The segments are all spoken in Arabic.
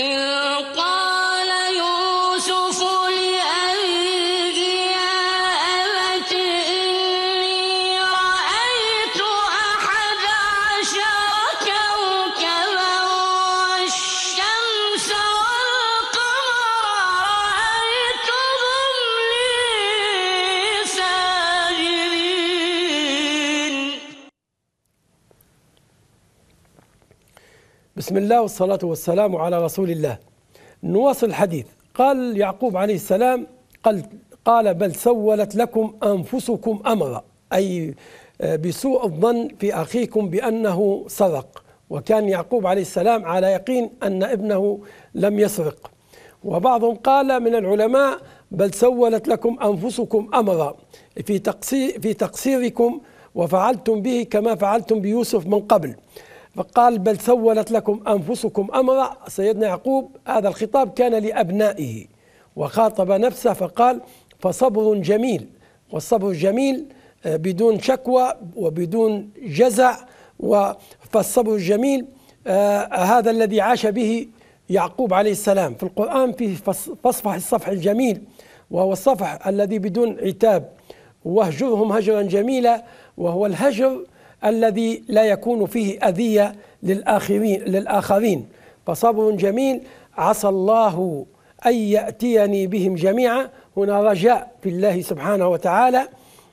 إن بسم الله والصلاة والسلام على رسول الله نواصل الحديث قال يعقوب عليه السلام قال, قال بل سولت لكم أنفسكم أمرا أي آه، بسوء الظن في أخيكم بأنه سرق وكان يعقوب عليه السلام على يقين أن ابنه لم يسرق وبعضهم قال من العلماء بل سولت لكم أنفسكم أمرا في, تقصير في تقصيركم وفعلتم به كما فعلتم بيوسف من قبل فقال بل سولت لكم أنفسكم أمرا سيدنا يعقوب هذا الخطاب كان لأبنائه وخاطب نفسه فقال فصبر جميل والصبر جميل آه، بدون شكوى وبدون جزع فالصبر الجميل آه، هذا الذي عاش به يعقوب عليه السلام في القرآن فيه فاصفح الصفح الجميل وهو الصفح الذي بدون عتاب واهجرهم هجرا جميلا وهو الهجر الذي لا يكون فيه أذية للآخرين, للآخرين فصبر جميل عسى الله أن يأتيني بهم جميعا هنا رجاء في الله سبحانه وتعالى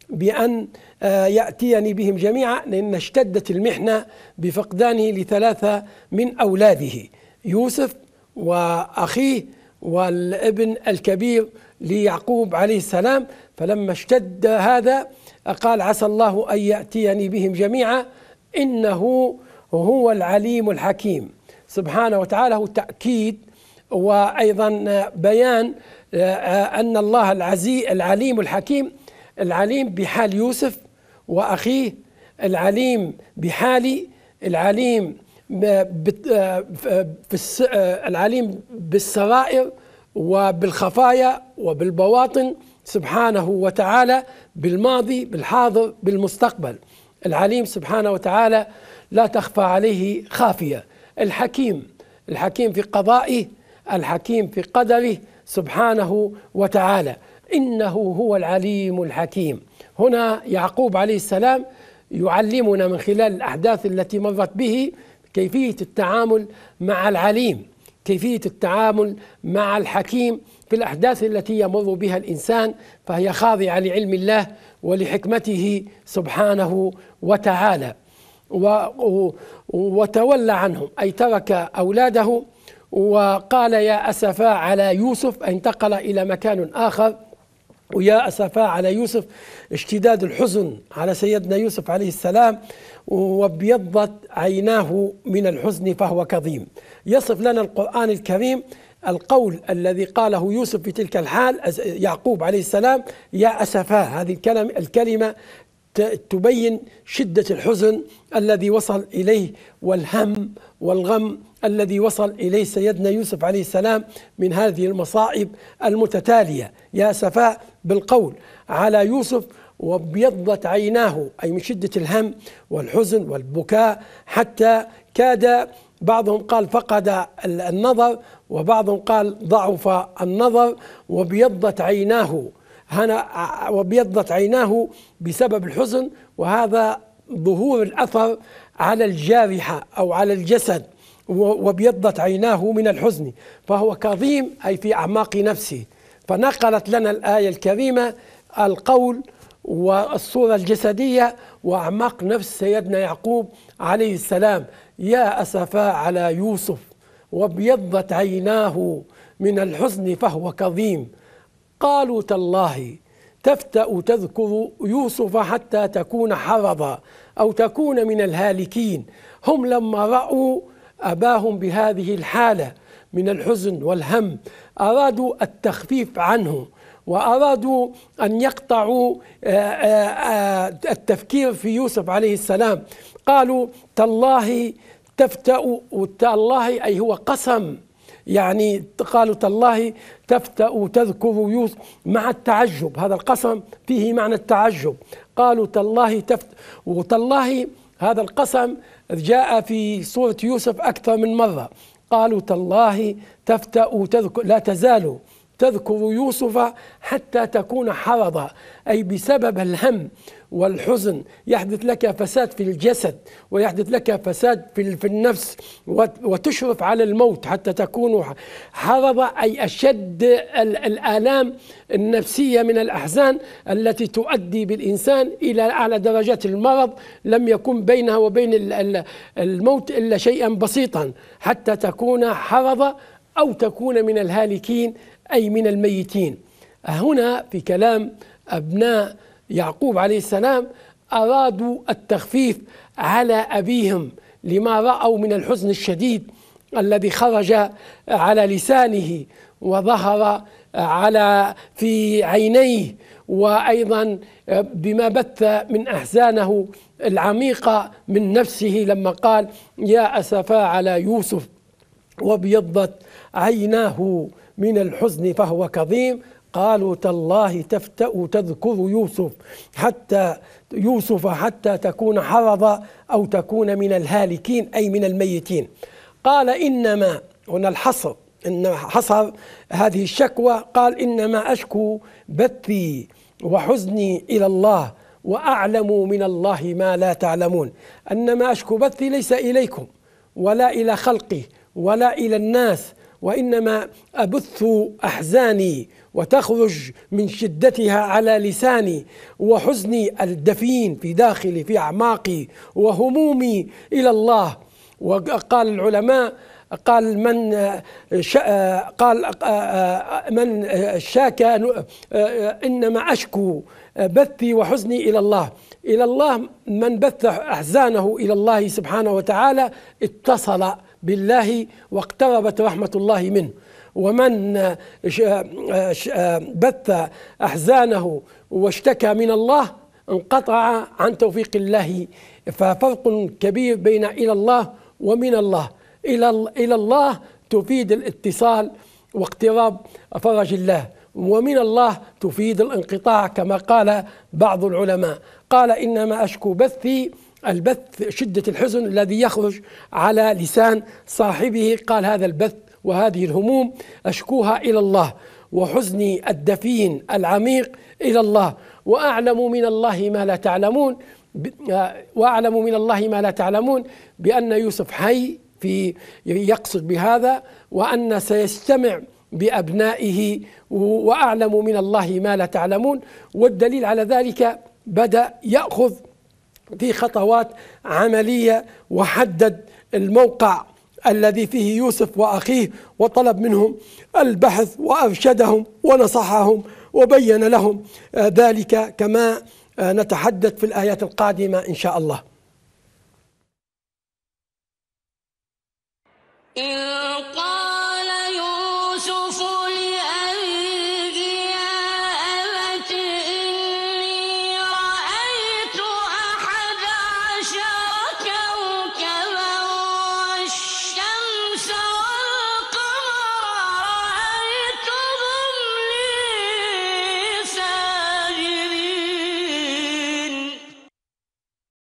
بأن آه، يأتيني بهم جميعا لأن اشتدت المحنة بفقدانه لثلاثة من أولاده يوسف وأخيه والابن الكبير ليعقوب عليه السلام فلما اشتد هذا قال عسى الله ان ياتيني بهم جميعا انه هو العليم الحكيم سبحانه وتعالى هو تاكيد وايضا بيان ان الله العزيز العليم الحكيم العليم بحال يوسف واخيه العليم بحالي العليم العليم بالسرائر وبالخفايا وبالبواطن سبحانه وتعالى بالماضي بالحاضر بالمستقبل العليم سبحانه وتعالى لا تخفى عليه خافيه الحكيم الحكيم في قضائه الحكيم في قدره سبحانه وتعالى انه هو العليم الحكيم هنا يعقوب عليه السلام يعلمنا من خلال الاحداث التي مرت به كيفيه التعامل مع العليم كيفية التعامل مع الحكيم في الأحداث التي يمر بها الإنسان فهي خاضعة لعلم الله ولحكمته سبحانه وتعالى وتولى عنهم أي ترك أولاده وقال يا أسفا على يوسف انتقل إلى مكان آخر ويا أسفا على يوسف اشتداد الحزن على سيدنا يوسف عليه السلام وابيضت عيناه من الحزن فهو كظيم يصف لنا القرآن الكريم القول الذي قاله يوسف في تلك الحال يعقوب عليه السلام يا أسفا هذه الكلمة, الكلمة تبين شدة الحزن الذي وصل إليه والهم والغم الذي وصل إليه سيدنا يوسف عليه السلام من هذه المصائب المتتالية يا سفاء بالقول على يوسف وابيضت عيناه أي من شدة الهم والحزن والبكاء حتى كاد بعضهم قال فقد النظر وبعضهم قال ضعف النظر وابيضت عيناه هنا وابيضت عيناه بسبب الحزن وهذا ظهور الأثر على الجارحة أو على الجسد وابيضت عيناه من الحزن فهو كظيم أي في أعماق نفسه فنقلت لنا الآية الكريمة القول والصورة الجسدية وأعماق نفس سيدنا يعقوب عليه السلام يا أسفا على يوسف وابيضت عيناه من الحزن فهو كظيم قالوا تالله تفتأ تذكر يوسف حتى تكون حرضا أو تكون من الهالكين هم لما رأوا أباهم بهذه الحالة من الحزن والهم أرادوا التخفيف عنه وأرادوا أن يقطعوا آه، آه، آه، التفكير في يوسف عليه السلام قالوا تالله تفتأ تالله أي هو قسم يعني قالوا تالله تفتأ تذكر يوسف مع التعجب هذا القسم فيه معنى التعجب قالوا تالله تفتأ وتالله هذا القسم جاء في سورة يوسف أكثر من مرة قالوا تالله تفتأ تذكر لا تزال تذكر يوسف حتى تكون حرضا أي بسبب الهم والحزن يحدث لك فساد في الجسد ويحدث لك فساد في النفس وتشرف على الموت حتى تكون حرض أي أشد الآلام النفسية من الأحزان التي تؤدي بالإنسان إلى أعلى درجات المرض لم يكن بينها وبين الموت إلا شيئا بسيطا حتى تكون حرض أو تكون من الهالكين أي من الميتين هنا في كلام أبناء يعقوب عليه السلام أرادوا التخفيف على أبيهم لما رأوا من الحزن الشديد الذي خرج على لسانه وظهر على في عينيه وايضا بما بث من احزانه العميقه من نفسه لما قال يا اسفا على يوسف وابيضت عيناه من الحزن فهو كظيم قالوا تالله تفتأ تذكر يوسف حتى يوسف حتى تكون حرضا أو تكون من الهالكين أي من الميتين قال إنما هنا الحصر إن حصر هذه الشكوى قال إنما أشكو بثي وحزني إلى الله وأعلم من الله ما لا تعلمون أنما أشكو بثي ليس إليكم ولا إلى خلقه ولا إلى الناس وانما ابث احزاني وتخرج من شدتها على لساني وحزني الدفين في داخلي في اعماقي وهمومي الى الله وقال العلماء قال من قال آه، آه، من شاك آه، انما اشكو بثي وحزني الى الله الى الله من بث احزانه الى الله سبحانه وتعالى اتصل بالله واقتربت رحمة الله منه ومن آه، آه، آه، بث أحزانه واشتكى من الله انقطع عن توفيق الله ففرق كبير بين إلى الله ومن الله إلى, إلى الله تفيد الاتصال واقتراب فرج الله ومن الله تفيد الانقطاع كما قال بعض العلماء قال إنما أشكو بثي البث شدة الحزن الذي يخرج على لسان صاحبه قال هذا البث وهذه الهموم أشكوها إلى الله وحزني الدفين العميق إلى الله وأعلم من الله ما لا تعلمون آه، وأعلم من الله ما لا تعلمون بأن يوسف حي في يقصد بهذا وأن سيستمع بأبنائه وأعلم من الله ما لا تعلمون والدليل على ذلك بدأ يأخذ في خطوات عملية وحدد الموقع الذي فيه يوسف وأخيه وطلب منهم البحث وأرشدهم ونصحهم وبين لهم آه، ذلك كما آه، نتحدث في الآيات القادمة إن شاء الله